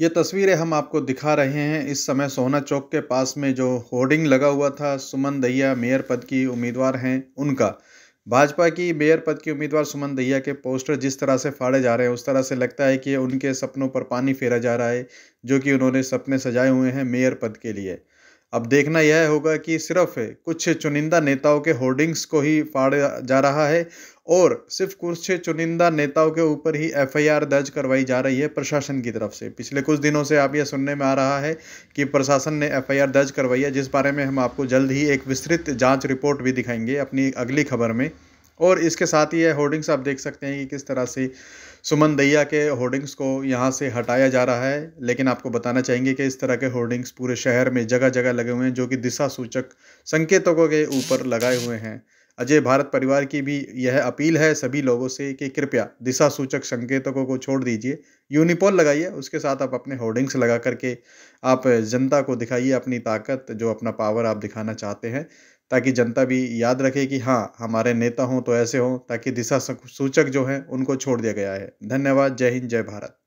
ये तस्वीरें हम आपको दिखा रहे हैं इस समय सोना चौक के पास में जो होर्डिंग लगा हुआ था सुमन दहिया मेयर पद की उम्मीदवार हैं उनका भाजपा की मेयर पद की उम्मीदवार सुमन दहिया के पोस्टर जिस तरह से फाड़े जा रहे हैं उस तरह से लगता है कि उनके सपनों पर पानी फेरा जा रहा है जो कि उन्होंने सपने सजाए हुए हैं मेयर पद के लिए अब देखना यह होगा कि सिर्फ कुछ चुनिंदा नेताओं के होर्डिंग्स को ही फाड़ा जा रहा है और सिर्फ कुछ चुनिंदा नेताओं के ऊपर ही एफआईआर दर्ज करवाई जा रही है प्रशासन की तरफ से पिछले कुछ दिनों से आप यह सुनने में आ रहा है कि प्रशासन ने एफआईआर दर्ज करवाई है जिस बारे में हम आपको जल्द ही एक विस्तृत जाँच रिपोर्ट भी दिखाएंगे अपनी अगली खबर में और इसके साथ ही ये होर्डिंग्स आप देख सकते हैं कि किस तरह से सुमन दैया के होर्डिंग्स को यहाँ से हटाया जा रहा है लेकिन आपको बताना चाहेंगे कि इस तरह के होर्डिंग्स पूरे शहर में जगह जगह लगे हुए हैं जो कि दिशा सूचक संकेतकों के ऊपर लगाए हुए हैं अजय भारत परिवार की भी यह अपील है सभी लोगों से कि कृपया दिशा सूचक संकेतकों को छोड़ दीजिए यूनिपोल लगाइए उसके साथ आप अपने होर्डिंग्स लगा करके आप जनता को दिखाइए अपनी ताकत जो अपना पावर आप दिखाना चाहते हैं ताकि जनता भी याद रखे कि हाँ हमारे नेता हों तो ऐसे हों ताकि दिशा सूचक जो हैं उनको छोड़ दिया गया है धन्यवाद जय हिंद जय भारत